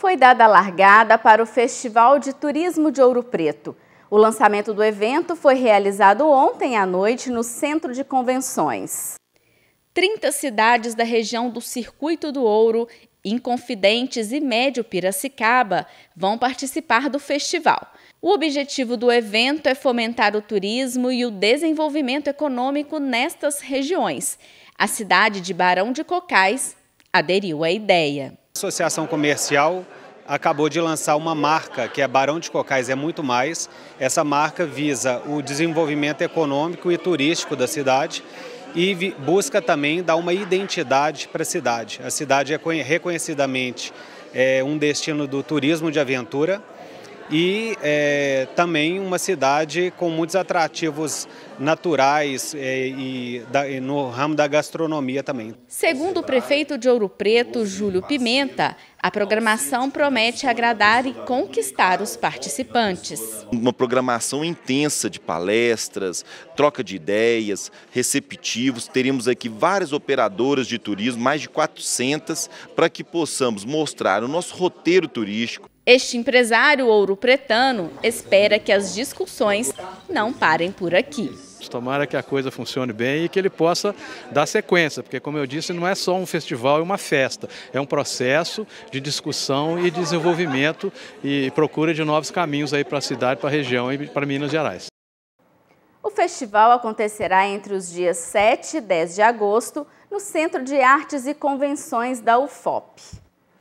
foi dada a largada para o Festival de Turismo de Ouro Preto. O lançamento do evento foi realizado ontem à noite no Centro de Convenções. 30 cidades da região do Circuito do Ouro, Inconfidentes e Médio Piracicaba vão participar do festival. O objetivo do evento é fomentar o turismo e o desenvolvimento econômico nestas regiões. A cidade de Barão de Cocais aderiu à ideia associação comercial acabou de lançar uma marca que é Barão de Cocais é muito mais. Essa marca visa o desenvolvimento econômico e turístico da cidade e busca também dar uma identidade para a cidade. A cidade é reconhecidamente é, um destino do turismo de aventura e é, também uma cidade com muitos atrativos naturais é, e, da, e no ramo da gastronomia também. Segundo o prefeito de Ouro Preto, Júlio Pimenta, a programação promete agradar e conquistar os participantes. Uma programação intensa de palestras, troca de ideias, receptivos. Teremos aqui várias operadoras de turismo, mais de 400, para que possamos mostrar o nosso roteiro turístico. Este empresário ouro-pretano espera que as discussões não parem por aqui. Tomara que a coisa funcione bem e que ele possa dar sequência, porque, como eu disse, não é só um festival, é uma festa. É um processo de discussão e desenvolvimento e procura de novos caminhos aí para a cidade, para a região e para Minas Gerais. O festival acontecerá entre os dias 7 e 10 de agosto no Centro de Artes e Convenções da UFOP.